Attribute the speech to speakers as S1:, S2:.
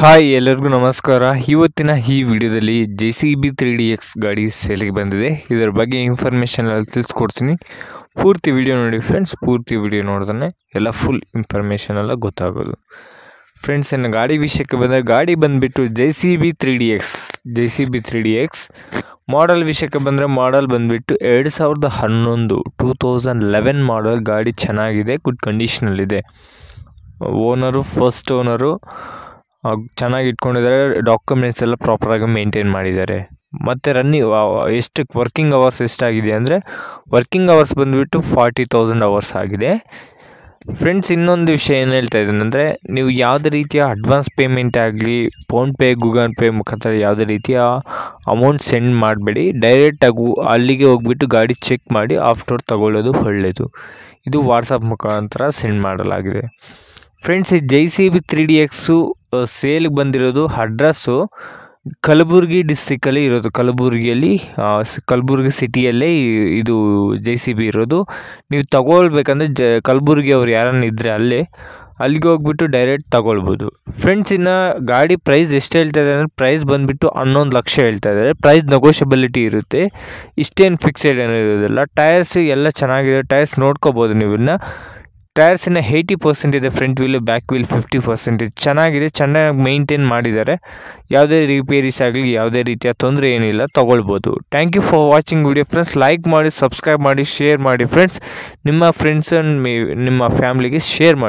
S1: hi ಎಲ್ಲರಿಗೂ ನಮಸ್ಕಾರ ಇವತ್ತಿನ ಈ ವಿಡಿಯೋದಲ್ಲಿ J C B three D X ಗಾಡಿ ಸೇಲಿಗೆ ಬಂದಿದೆ ಇದರ ಬಗ್ಗೆ ಇನ್ಫಾರ್ಮೇಷನ್ ಎಲ್ಲ ತಿಳಿಸ್ಕೊಡ್ತೀನಿ ಪೂರ್ತಿ ವಿಡಿಯೋ ನೋಡಿ ಫ್ರೆಂಡ್ಸ್ ಪೂರ್ತಿ ವಿಡಿಯೋ ನೋಡಿದ್ರೆ ಎಲ್ಲ ಫುಲ್ ಇನ್ಫಾರ್ಮೇಷನ್ ಎಲ್ಲ ಗೊತ್ತಾಗೋದು ಫ್ರೆಂಡ್ಸ್ ಏನು ಗಾಡಿ ವಿಷಯಕ್ಕೆ ಬಂದರೆ ಗಾಡಿ ಬಂದುಬಿಟ್ಟು J C B three D X J C B three D X model ವಿಷಯಕ್ಕೆ ಬಂದರೆ ಮಾಡಲ್ ಬಂದುಬಿಟ್ಟು ಎರಡು ಸಾವಿರದ ಹನ್ನೊಂದು ಟೂ ತೌಸಂಡ್ ಲೆವೆನ್ ಮಾಡಲ್ ಗಾಡಿ ಚೆನ್ನಾಗಿದೆ ಗುಡ್ ಕಂಡೀಷನಲ್ಲಿದೆ ಓನರು ಫಸ್ಟ್ ಓನರು ಚೆನ್ನಾಗಿ ಇಟ್ಕೊಂಡಿದ್ದಾರೆ ಡಾಕ್ಯುಮೆಂಟ್ಸ್ ಎಲ್ಲ ಪ್ರಾಪರಾಗಿ ಮೇಂಟೈನ್ ಮಾಡಿದ್ದಾರೆ ಮತ್ತು ರನ್ನಿಂಗ್ ಎಷ್ಟು ವರ್ಕಿಂಗ್ ಅವರ್ಸ್ ಎಷ್ಟಾಗಿದೆ ಅಂದರೆ ವರ್ಕಿಂಗ್ ಅವರ್ಸ್ ಬಂದುಬಿಟ್ಟು ಫಾರ್ಟಿ ತೌಸಂಡ್ ಅವರ್ಸ್ ಆಗಿದೆ ಫ್ರೆಂಡ್ಸ್ ಇನ್ನೊಂದು ವಿಷಯ ಏನು ಹೇಳ್ತಾ ಇದ್ದೇನೆ ಅಂದರೆ ನೀವು ಯಾವುದೇ ರೀತಿಯ ಅಡ್ವಾನ್ಸ್ ಪೇಮೆಂಟ್ ಆಗಲಿ ಫೋನ್ಪೇ ಗೂಗಲ್ ಪೇ ಮುಖಾಂತರ ಯಾವುದೇ ರೀತಿಯ ಅಮೌಂಟ್ ಸೆಂಡ್ ಮಾಡಬೇಡಿ ಡೈರೆಕ್ಟಾಗಿ ಅಲ್ಲಿಗೆ ಹೋಗ್ಬಿಟ್ಟು ಗಾಡಿ ಚೆಕ್ ಮಾಡಿ ಆಫ್ಟರ್ ತಗೊಳ್ಳೋದು ಒಳ್ಳೆಯದು ಇದು ವಾಟ್ಸಪ್ ಮುಖಾಂತರ ಸೆಂಡ್ ಮಾಡಲಾಗಿದೆ ಫ್ರೆಂಡ್ಸ್ ಈ J C B three D X ಸೇಲ್ಗೆ ಬಂದಿರೋದು ಅಡ್ರಸ್ಸು ಕಲಬುರಗಿ ಡಿಸ್ಟಿಕಲ್ಲಿ ಇರೋದು ಕಲಬುರಗಿಯಲ್ಲಿ ಕಲಬುರ್ಗಿ ಸಿಟಿಯಲ್ಲೇ ಇದು ಜೆ ಸಿ ಬಿ ಇರೋದು ನೀವು ತಗೊಳ್ಬೇಕಂದ್ರೆ ಜ ಕಲಬುರಗಿ ಅವ್ರು ಯಾರನ್ನ ಇದ್ದರೆ ಅಲ್ಲೇ ಅಲ್ಲಿಗೆ ಹೋಗ್ಬಿಟ್ಟು ಡೈರೆಕ್ಟ್ ತಗೊಳ್ಬೋದು ಫ್ರೆಂಡ್ಸ್ ಇನ್ನು ಗಾಡಿ ಪ್ರೈಸ್ ಎಷ್ಟು ಹೇಳ್ತಾ ಇದೆ ಅಂದರೆ ಪ್ರೈಸ್ ಬಂದುಬಿಟ್ಟು ಹನ್ನೊಂದು ಲಕ್ಷ ಹೇಳ್ತಾ ಇದ್ದಾರೆ ಪ್ರೈಸ್ ನೆಗೋಷಿಯಬಿಲಿಟಿ ಇರುತ್ತೆ ಇಷ್ಟೇನು ಫಿಕ್ಸೆಡ್ ಏನೂ ಇರೋದಿಲ್ಲ ಟೈರ್ಸ್ ಎಲ್ಲ ಚೆನ್ನಾಗಿದೆ ಟೈರ್ಸ್ ನೋಡ್ಕೋಬೋದು ನೀವು ಟೈರ್ಸಿನ ಏಯ್ಟಿ ಪರ್ಸೆಂಟ್ ಇದೆ front wheel back wheel fifty percentage ಚೆನ್ನಾಗಿದೆ ಚೆನ್ನಾಗಿ ಮೇಂಟೈನ್ ಮಾಡಿದ್ದಾರೆ ಯಾವುದೇ ರಿಪೇರಿಸ್ ಆಗಲಿ ಯಾವುದೇ ರೀತಿಯ ತೊಂದರೆ ಏನಿಲ್ಲ ತೊಗೊಳ್ಬೋದು thank you for watching video friends like ಮಾಡಿ ಸಬ್ಸ್ಕ್ರೈಬ್ ಮಾಡಿ ಶೇರ್ ಮಾಡಿ ಫ್ರೆಂಡ್ಸ್ ನಿಮ್ಮ ಫ್ರೆಂಡ್ಸ್ ಆ್ಯಂಡ್ ನಿಮ್ಮ ಫ್ಯಾಮಿಲಿಗೆ ಶೇರ್ ಮಾಡಿ